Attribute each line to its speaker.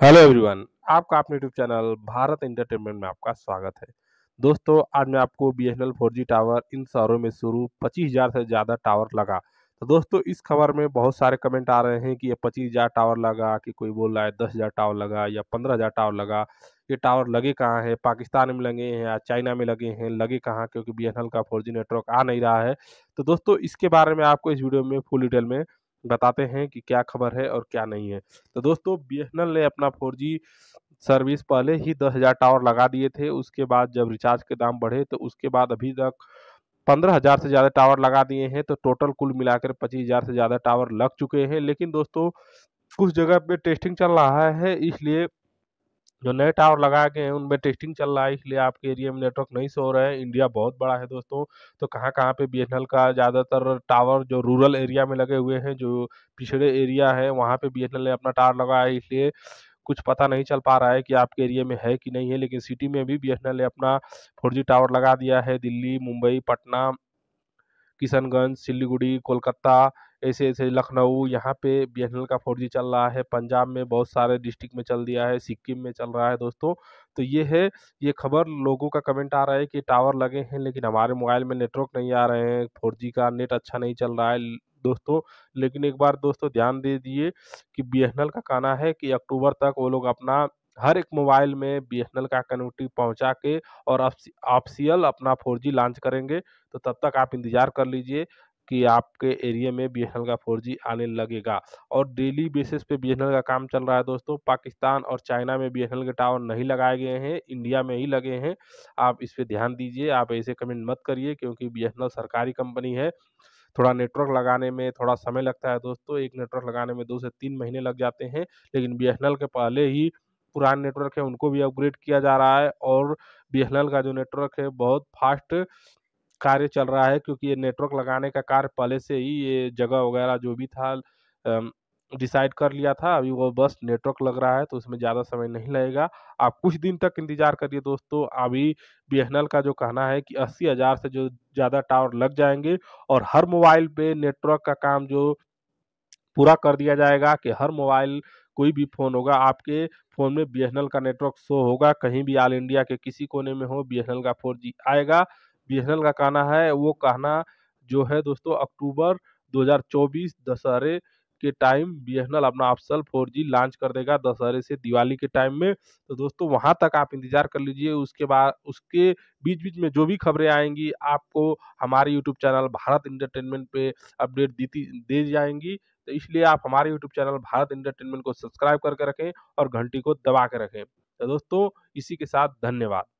Speaker 1: hello everyone आपका अपने YouTube channel Bharat entertainment में आपका स्वागत है दोस्तों आज मैं आपको B S N four G tower इन शहरों में शुरू पच्चीस हज़ार से ज़्यादा टावर लगा तो दोस्तों इस खबर में बहुत सारे कमेंट आ रहे हैं कि ये पच्चीस हज़ार टावर लगा कि कोई बोल रहा है दस हज़ार टावर लगा या पंद्रह हज़ार टावर लगा ये टावर लगे कहाँ हैं पाकिस्तान में लगे हैं या चाइना में लगे हैं लगे कहाँ क्योंकि बी का फोर नेटवर्क आ नहीं रहा है तो दोस्तों इसके बारे में आपको इस वीडियो में फुल डिटेल में बताते हैं कि क्या खबर है और क्या नहीं है तो दोस्तों बी ने अपना फोर सर्विस पहले ही दस हज़ार टावर लगा दिए थे उसके बाद जब रिचार्ज के दाम बढ़े तो उसके बाद अभी तक पंद्रह हज़ार से ज़्यादा टावर लगा दिए हैं तो टोटल कुल मिलाकर पच्चीस हज़ार से ज़्यादा टावर लग चुके हैं लेकिन दोस्तों कुछ जगह पे टेस्टिंग चल रहा है इसलिए जो नए टावर लगाए गए हैं उनमें टेस्टिंग चल रहा है इसलिए आपके एरिया में नेटवर्क नहीं सो रहे हैं इंडिया बहुत बड़ा है दोस्तों तो कहाँ कहाँ पे बी का ज़्यादातर टावर जो रूरल एरिया में लगे हुए हैं जो पिछड़े एरिया है वहाँ पे बी ने अपना टावर लगाया है इसलिए कुछ पता नहीं चल पा रहा है कि आपके एरिया में है कि नहीं है लेकिन सिटी में भी बी ने अपना फोर टावर लगा दिया है दिल्ली मुंबई पटना किशनगंज सिलीगुड़ी कोलकाता ऐसे ऐसे लखनऊ यहाँ पे बी का फोर चल रहा है पंजाब में बहुत सारे डिस्ट्रिक्ट में चल दिया है सिक्किम में चल रहा है दोस्तों तो ये है ये खबर लोगों का कमेंट आ रहा है कि टावर लगे हैं लेकिन हमारे मोबाइल में नेटवर्क नहीं आ रहे हैं फोर का नेट अच्छा नहीं चल रहा है दोस्तों लेकिन एक बार दोस्तों ध्यान दे दिए कि बी का कहना है कि अक्टूबर तक वो लोग अपना हर एक मोबाइल में बी का कनेक्टिव पहुंचा के और ऑफिशियल अपना फोर लॉन्च करेंगे तो तब तक आप इंतज़ार कर लीजिए कि आपके एरिया में बी का फोर आने लगेगा और डेली बेसिस पे बी का काम चल रहा है दोस्तों पाकिस्तान और चाइना में बी के टावर नहीं लगाए गए हैं इंडिया में ही लगे हैं आप इस पर ध्यान दीजिए आप ऐसे कमेंट मत करिए क्योंकि बी सरकारी कंपनी है थोड़ा नेटवर्क लगाने में थोड़ा समय लगता है दोस्तों एक नेटवर्क लगाने में दो से तीन महीने लग जाते हैं लेकिन बी के पहले ही पुराने नेटवर्क है उनको भी अपग्रेड किया जा रहा है और बी का जो नेटवर्क है बहुत फास्ट कार्य चल रहा है क्योंकि ये नेटवर्क लगाने का कार्य पहले से ही ये जगह वगैरह जो भी था डिसाइड कर लिया था अभी वो बस नेटवर्क लग रहा है तो उसमें ज़्यादा समय नहीं लगेगा आप कुछ दिन तक इंतज़ार करिए दोस्तों अभी बी का जो कहना है कि अस्सी हज़ार से जो ज़्यादा टावर लग जाएंगे और हर मोबाइल पे नेटवर्क का काम जो पूरा कर दिया जाएगा कि हर मोबाइल कोई भी फ़ोन होगा आपके फ़ोन में बी का नेटवर्क शो होगा कहीं भी ऑल इंडिया के किसी कोने में हो बी का फोर आएगा बीएसएनएल का कहना है वो कहना जो है दोस्तों अक्टूबर 2024 दशहरे के टाइम बीएसएनएल अपना ऑप्शनल फोर जी लॉन्च कर देगा दशहरे से दिवाली के टाइम में तो दोस्तों वहां तक आप इंतजार कर लीजिए उसके बाद उसके बीच बीच में जो भी खबरें आएंगी आपको हमारे यूट्यूब चैनल भारत इंटरटेनमेंट पे अपडेट दी दे जाएंगी तो इसलिए आप हमारे यूट्यूब चैनल भारत इंटरटेनमेंट को सब्सक्राइब करके रखें और घंटी को दबा के रखें तो दोस्तों इसी के साथ धन्यवाद